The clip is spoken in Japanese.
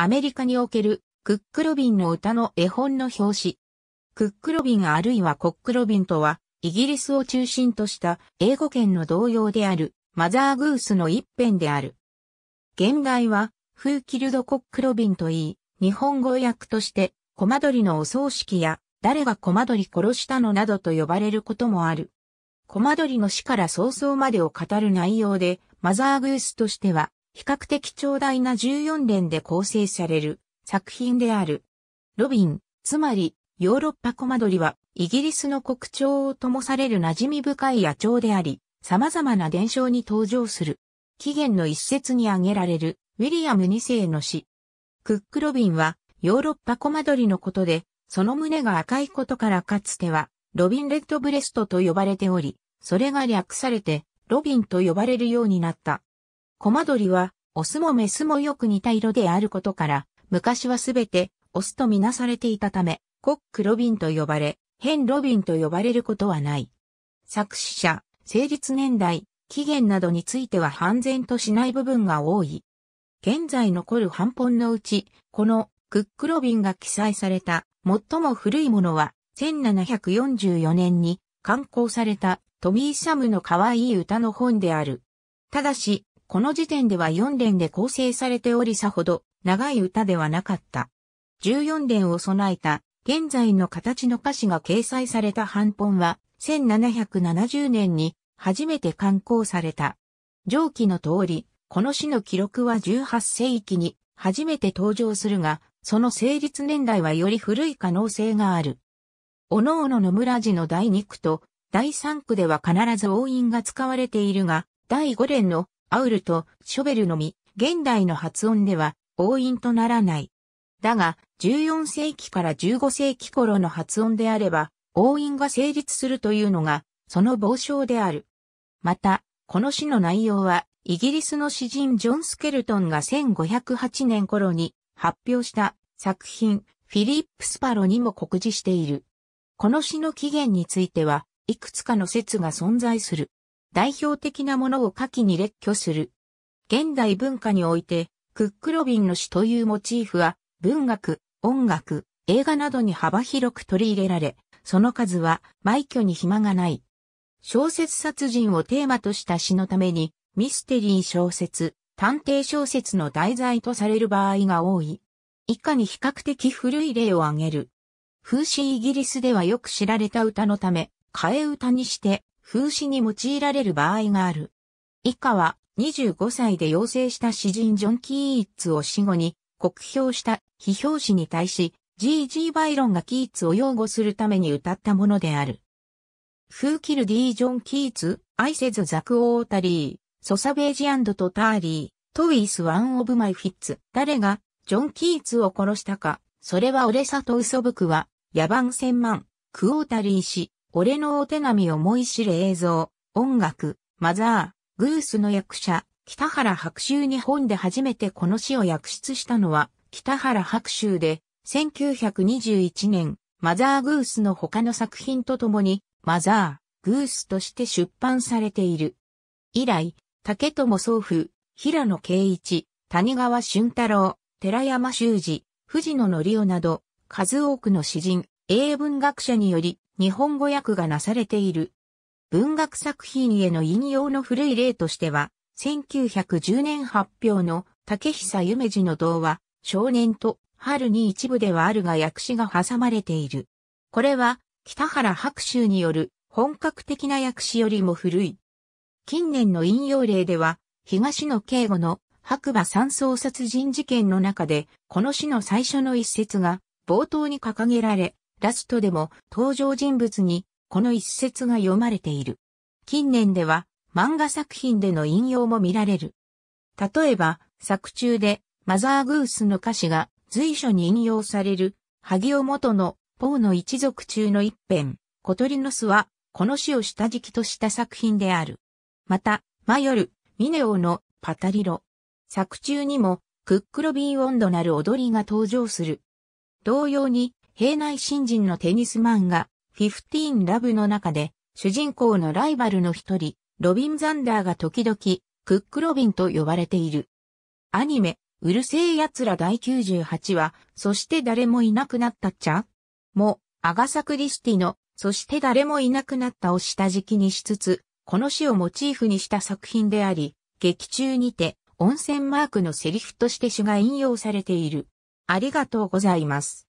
アメリカにおけるクックロビンの歌の絵本の表紙。クックロビンあるいはコックロビンとは、イギリスを中心とした英語圏の同様である、マザーグースの一辺である。現代は、フーキルド・コックロビンといい、日本語訳として、コマドリのお葬式や、誰がコマドリ殺したのなどと呼ばれることもある。コマドリの死から早々までを語る内容で、マザーグースとしては、比較的長大な14連で構成される作品である。ロビン、つまりヨーロッパコマドリはイギリスの国鳥をともされる馴染み深い野鳥であり、様々な伝承に登場する。起源の一節に挙げられるウィリアム2世の詩。クック・ロビンはヨーロッパコマドリのことで、その胸が赤いことからかつては、ロビン・レッドブレストと呼ばれており、それが略されて、ロビンと呼ばれるようになった。コマドリは、オスもメスもよく似た色であることから、昔はすべて、オスとみなされていたため、コック・ロビンと呼ばれ、ヘン・ロビンと呼ばれることはない。作詞者、成立年代、期限などについては半然としない部分が多い。現在残る半本のうち、このクックロビンが記載された最も古いものは、1744年に刊行されたトミー・サムの可愛い歌の本である。ただし、この時点では4連で構成されておりさほど長い歌ではなかった。14連を備えた現在の形の歌詞が掲載された版本は1770年に初めて刊行された。上記の通り、この詩の記録は18世紀に初めて登場するが、その成立年代はより古い可能性がある。おのおのの村寺の第2区と第3区では必ず応印が使われているが、第5連のアウルとショベルのみ、現代の発音では、応印とならない。だが、14世紀から15世紀頃の発音であれば、応印が成立するというのが、その傍証である。また、この詩の内容は、イギリスの詩人ジョン・スケルトンが1508年頃に発表した作品、フィリップ・スパロにも告示している。この詩の起源については、いくつかの説が存在する。代表的なものを下記に列挙する。現代文化において、クックロビンの詩というモチーフは、文学、音楽、映画などに幅広く取り入れられ、その数は、枚挙に暇がない。小説殺人をテーマとした詩のために、ミステリー小説、探偵小説の題材とされる場合が多い。以下に比較的古い例を挙げる。風刺イギリスではよく知られた歌のため、替え歌にして風刺に用いられる場合がある。以下は25歳で養成した詩人ジョン・キーイッツを死後に酷評した批評詩に対し G.G. バイロンがキーツを擁護するために歌ったものである。フーキルディー・ジョン・キーツ、アイセズ・ザク・オータリー、ソサベージアンド・トターリー、トイス・ワン・オブ・マイ・フィッツ。誰が、ジョン・キーツを殺したか、それは俺と嘘ぶくは、野蛮千万、クオータリー氏、俺のお手並み思い知る映像、音楽、マザー、グースの役者、北原白秋日本で初めてこの詩を訳出したのは、北原白秋で、1921年、マザーグースの他の作品とともに、マザー、グースとして出版されている。以来、竹友宗夫、平野圭一、谷川俊太郎、寺山修司、藤野則夫など、数多くの詩人、英文学者により、日本語訳がなされている。文学作品への引用の古い例としては、1910年発表の竹久夢二の童話、少年と春に一部ではあるが訳詞が挟まれている。これは北原白秋による本格的な訳詞よりも古い。近年の引用例では、東野敬吾の白馬山荘殺人事件の中で、この詩の最初の一節が冒頭に掲げられ、ラストでも登場人物にこの一節が読まれている。近年では漫画作品での引用も見られる。例えば作中でマザーグースの歌詞が随所に引用される萩尾元のポーの一族中の一編、小鳥の巣はこの詩を下敷きとした作品である。また、マヨル、ミネオのパタリロ。作中にもクックロビー温度なる踊りが登場する。同様に、平内新人のテニス漫画、フィフティーンラブの中で、主人公のライバルの一人、ロビン・ザンダーが時々、クック・ロビンと呼ばれている。アニメ、うるせえ奴ら第98話、そして誰もいなくなったっちゃも、アガサ・クリスティの、そして誰もいなくなったを下敷きにしつつ、この詩をモチーフにした作品であり、劇中にて、温泉マークのセリフとして主が引用されている。ありがとうございます。